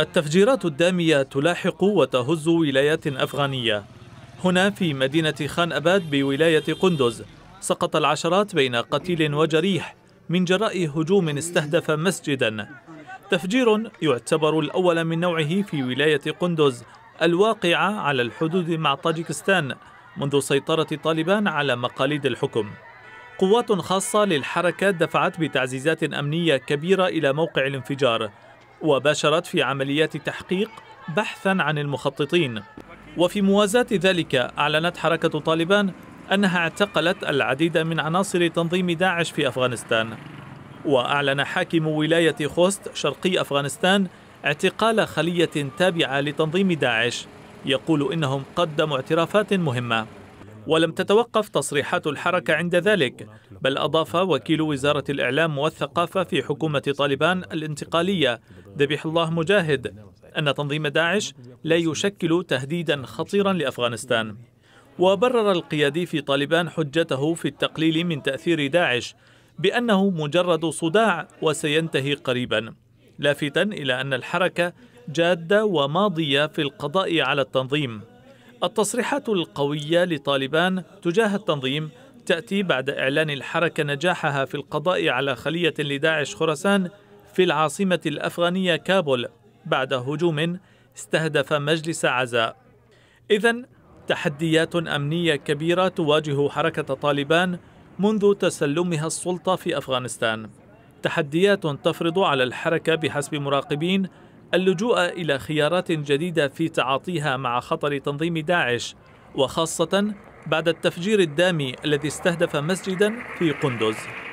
التفجيرات الدامية تلاحق وتهز ولايات أفغانية هنا في مدينة خان أباد بولاية قندز سقط العشرات بين قتيل وجريح من جراء هجوم استهدف مسجدا تفجير يعتبر الأول من نوعه في ولاية قندز الواقعة على الحدود مع طاجكستان منذ سيطرة طالبان على مقاليد الحكم قوات خاصة للحركة دفعت بتعزيزات أمنية كبيرة إلى موقع الانفجار وباشرت في عمليات تحقيق بحثا عن المخططين وفي موازاة ذلك أعلنت حركة طالبان أنها اعتقلت العديد من عناصر تنظيم داعش في أفغانستان وأعلن حاكم ولاية خوست شرقي أفغانستان اعتقال خلية تابعة لتنظيم داعش يقول إنهم قدموا اعترافات مهمة ولم تتوقف تصريحات الحركة عند ذلك بل أضاف وكيل وزارة الإعلام والثقافة في حكومة طالبان الانتقالية ذبيح الله مجاهد أن تنظيم داعش لا يشكل تهديدا خطيرا لأفغانستان وبرر القيادي في طالبان حجته في التقليل من تأثير داعش بأنه مجرد صداع وسينتهي قريبا لافتا إلى أن الحركة جادة وماضية في القضاء على التنظيم التصريحات القوية لطالبان تجاه التنظيم تأتي بعد إعلان الحركة نجاحها في القضاء على خلية لداعش خراسان في العاصمة الأفغانية كابول بعد هجوم استهدف مجلس عزاء إذا تحديات أمنية كبيرة تواجه حركة طالبان منذ تسلمها السلطة في أفغانستان تحديات تفرض على الحركة بحسب مراقبين اللجوء إلى خيارات جديدة في تعاطيها مع خطر تنظيم داعش وخاصة بعد التفجير الدامي الذي استهدف مسجدا في قندز